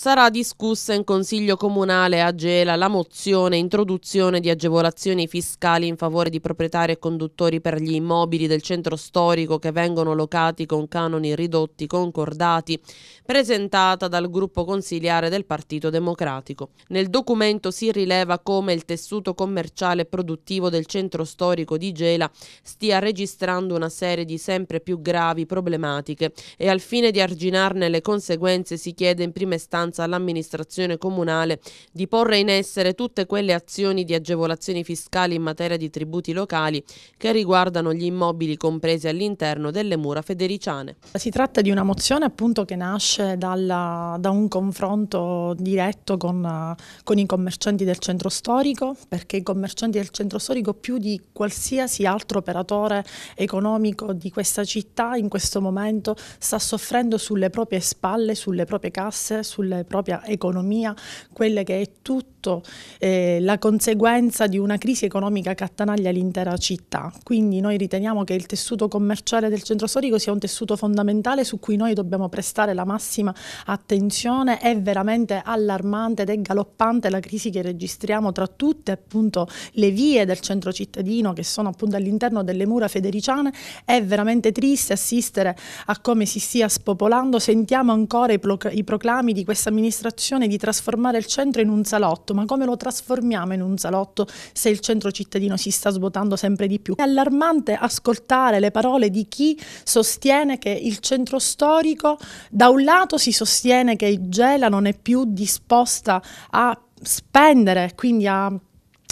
sarà discussa in Consiglio Comunale a Gela la mozione introduzione di agevolazioni fiscali in favore di proprietari e conduttori per gli immobili del centro storico che vengono locati con canoni ridotti concordati, presentata dal gruppo consiliare del Partito Democratico. Nel documento si rileva come il tessuto commerciale e produttivo del centro storico di Gela stia registrando una serie di sempre più gravi problematiche e al fine di arginarne le conseguenze si chiede in prima istanza ordinanza all'amministrazione comunale di porre in essere tutte quelle azioni di agevolazioni fiscali in materia di tributi locali che riguardano gli immobili compresi all'interno delle mura federiciane. Si tratta di una mozione appunto che nasce dalla, da un confronto diretto con, con i commercianti del centro storico perché i commercianti del centro storico più di qualsiasi altro operatore economico di questa città in questo momento sta soffrendo sulle proprie spalle, sulle proprie casse, sulle e propria economia, quella che è tutto eh, la conseguenza di una crisi economica che attanaglia l'intera città. Quindi noi riteniamo che il tessuto commerciale del centro storico sia un tessuto fondamentale su cui noi dobbiamo prestare la massima attenzione. È veramente allarmante ed è galoppante la crisi che registriamo tra tutte appunto le vie del centro cittadino che sono appunto all'interno delle mura federiciane. È veramente triste assistere a come si stia spopolando. Sentiamo ancora i, proclami di questa amministrazione di trasformare il centro in un salotto, ma come lo trasformiamo in un salotto se il centro cittadino si sta svuotando sempre di più? È allarmante ascoltare le parole di chi sostiene che il centro storico, da un lato si sostiene che Gela non è più disposta a spendere, quindi a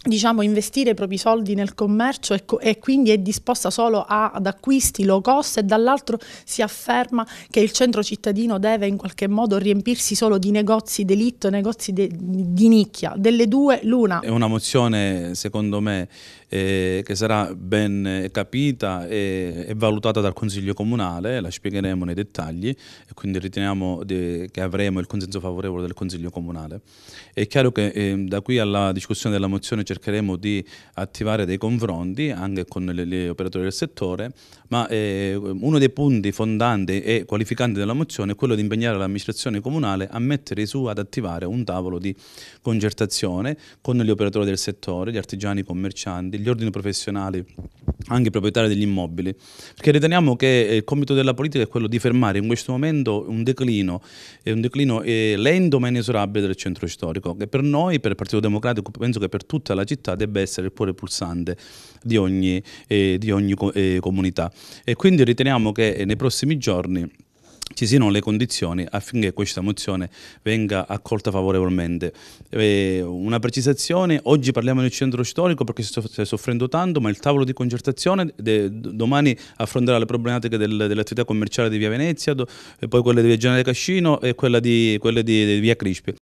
diciamo, investire i propri soldi nel commercio e, co- e quindi è disposta solo a- ad acquisti low cost e dall'altro si afferma che il centro cittadino deve in qualche modo riempirsi solo di negozi d'elitto, negozi de- di nicchia, delle due l'una. È una mozione secondo me eh, che sarà ben capita e, e, valutata dal Consiglio Comunale, la spiegheremo nei dettagli e quindi riteniamo de- che avremo il consenso favorevole del Consiglio Comunale. È chiaro che eh, da qui alla discussione della mozione c'è cercheremo di attivare dei confronti anche con gli operatori del settore, ma eh, uno dei punti fondanti e qualificanti della mozione è quello di impegnare l'amministrazione comunale a mettere su ad attivare un tavolo di concertazione con gli operatori del settore, gli artigiani, commercianti, gli ordini professionali, anche i proprietari degli immobili, perché riteniamo che eh, il compito della politica è quello di fermare in questo momento un declino, eh, un declino eh, lento ma inesorabile del centro storico, che per noi, per il Partito Democratico, penso che per tutta la città debba essere il cuore pulsante di ogni, eh, di ogni eh, comunità. E quindi riteniamo che nei prossimi giorni ci siano le condizioni affinché questa mozione venga accolta favorevolmente. una precisazione, oggi parliamo del centro storico perché si sta soffrendo tanto, ma il tavolo di concertazione domani affronterà le problematiche del, dell'attività commerciale di Via Venezia, poi quelle di Via Generale Cascino e quella di, quelle di, di Via Crispi.